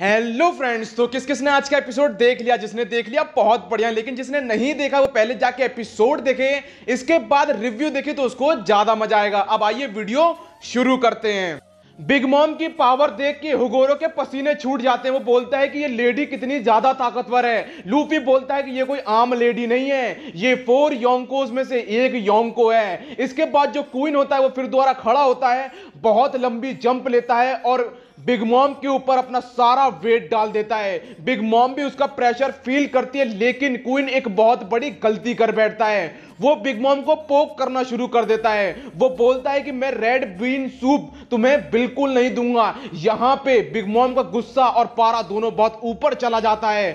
hello friends तो किस किसने आज का एपिसोड देख लिया जिसने देख लिया बहुत बढ़िया लेकिन जिसने नहीं देखा वो पहले जाके एपिसोड देखे इसके बाद रिव्यू देखे तो उसको ज्यादा मजा आएगा अब आइए वीडियो शुरू करते हैं बिग मॉम की पावर देख के हुगोरो के पसीने छूट जाते हैं वो बोलता है कि ये लेडी कितनी ज्यादा ताकतवर है लूफी बोलता है कि ये कोई आम लेडी नहीं है ये फोर योंकोज में से एक योंको है इसके बाद जो क्वीन होता है वो फिर दोबारा खड़ा होता है बहुत लंबी जंप लेता है और बिग मॉम के ऊपर अपना सारा वेट डाल देता है बिग मॉम भी उसका प्रेशर फील करती है लेकिन क्वीन एक बहुत बड़ी गलती कर बैठता है वो बिग मॉम को पोक करना शुरू कर देता है वो बोलता है कि मैं रेड बीन सूप तुम्हें बिल्कुल नहीं दूंगा यहाँ पे बिग मॉम का गुस्सा और पारा दोनों बहुत ऊपर चला जाता है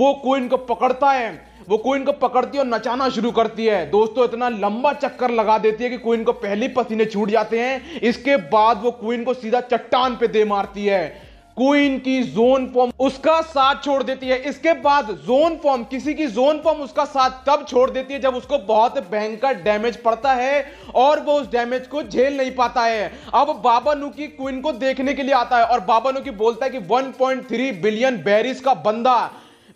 वो क्वीन को पकड़ता है वो कोइन को पकड़ती है और नचाना शुरू करती है दोस्तों इतना लंबा चक्कर लगा देती है कि कुइन को पहले पसीने छूट जाते हैं इसके बाद वो कोइन को सीधा चट्टान पे दे मारती है क्वीन की जोन फॉर्म उसका साथ छोड़ देती है इसके बाद जोन फॉर्म किसी की जोन फॉर्म उसका साथ तब छोड़ देती है जब उसको बहुत भयंकर डैमेज पड़ता है और वो उस डैमेज को झेल नहीं पाता है अब बाबा नुकी क्वीन को देखने के लिए आता है और बाबा नुकी बोलता है कि 1.3 बिलियन बैरिस का बंदा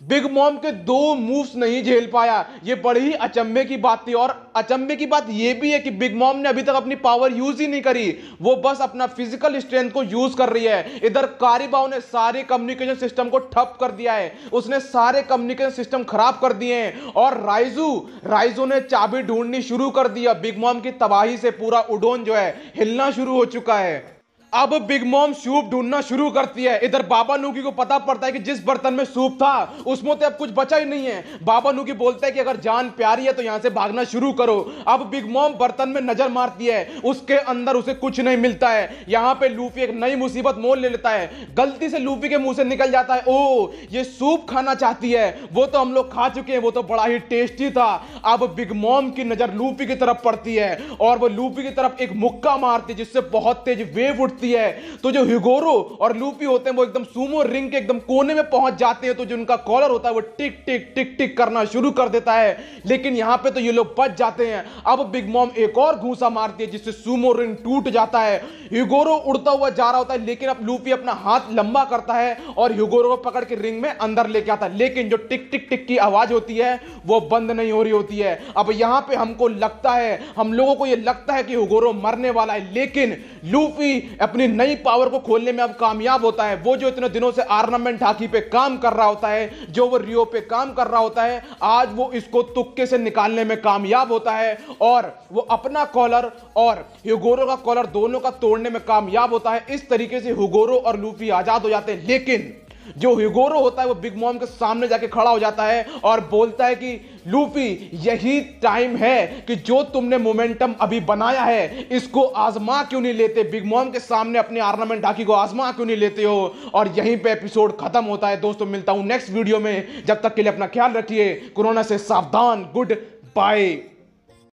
बिग मॉम के दो मूव्स नहीं झेल पाया ये बड़ी ही अचंभे की बात थी और अचंभे की बात यह भी है कि बिग मॉम ने अभी तक अपनी पावर यूज ही नहीं करी वो बस अपना फिजिकल स्ट्रेंथ को यूज कर रही है इधर कारीबाव ने सारे कम्युनिकेशन सिस्टम को ठप कर दिया है उसने सारे कम्युनिकेशन सिस्टम खराब कर दिए हैं और राइजू राइजू ने चाबी ढूंढनी शुरू कर दिया बिग मॉम की तबाही से पूरा उडोन जो है हिलना शुरू हो चुका है अब बिग मॉम सूप ढूंढना शुरू करती है इधर बाबा नूकी को पता पड़ता है कि जिस बर्तन में सूप था उसमें तो अब कुछ बचा ही नहीं है बाबा नूकी बोलता है कि अगर जान प्यारी है तो यहां से भागना शुरू करो अब बिग मॉम बर्तन में नजर मारती है उसके अंदर उसे कुछ नहीं मिलता है यहां पे लूफी एक नई मुसीबत मोल ले लेता है गलती से लूफी के मुंह से निकल जाता है ओ ये सूप खाना चाहती है वो तो हम लोग खा चुके हैं वो तो बड़ा ही टेस्टी था अब बिग मॉम की नजर लूफी की तरफ पड़ती है और वो लूफी की तरफ एक मुक्का मारती है जिससे बहुत तेज वेव उठती दिया है तो जो हिगोरो और लूपी होते हैं वो एकदम सूमो रिंग के एकदम कोने में पहुंच जाते हैं तो जो उनका कॉलर होता है वो टिक टिक टिक टिक करना शुरू कर देता है लेकिन यहाँ पे तो ये लोग बच जाते हैं अब बिग मॉम एक और घूसा मारती है जिससे सूमो रिंग टूट जाता है हिगोरो उड़ता हुआ जा रहा होता है लेकिन अब लूपी अपना हाथ लंबा करता है और हिगोरो को पकड़ के रिंग में अंदर लेके आता है लेकिन जो टिक टिक टिक की आवाज होती है वो बंद नहीं हो रही होती है अब यहाँ पे हमको लगता है हम लोगों को ये लगता है कि हिगोरो मरने वाला है लेकिन लूफी अपनी नई पावर को खोलने में अब कामयाब होता है वो जो इतने दिनों से आर्नामेंट हाकी पे काम कर रहा होता है जो वो रियो पे काम कर रहा होता है आज वो इसको तुक्के से निकालने में कामयाब होता है और वो अपना कॉलर और हुगोरो का कॉलर दोनों का तोड़ने में कामयाब होता है इस तरीके से हुगोरो और लूफी आजाद हो जाते हैं लेकिन जो हिगोरो होता है वो बिग मॉम के सामने जाके खड़ा हो जाता है और बोलता है कि लूफी यही टाइम है कि जो तुमने मोमेंटम अभी बनाया है इसको आजमा क्यों नहीं लेते बिग मॉम के सामने अपने आर्नामेंट ढाकी को आजमा क्यों नहीं लेते हो और यहीं पे एपिसोड खत्म होता है दोस्तों मिलता हूं नेक्स्ट वीडियो में जब तक के लिए अपना ख्याल रखिए कोरोना से सावधान गुड बाय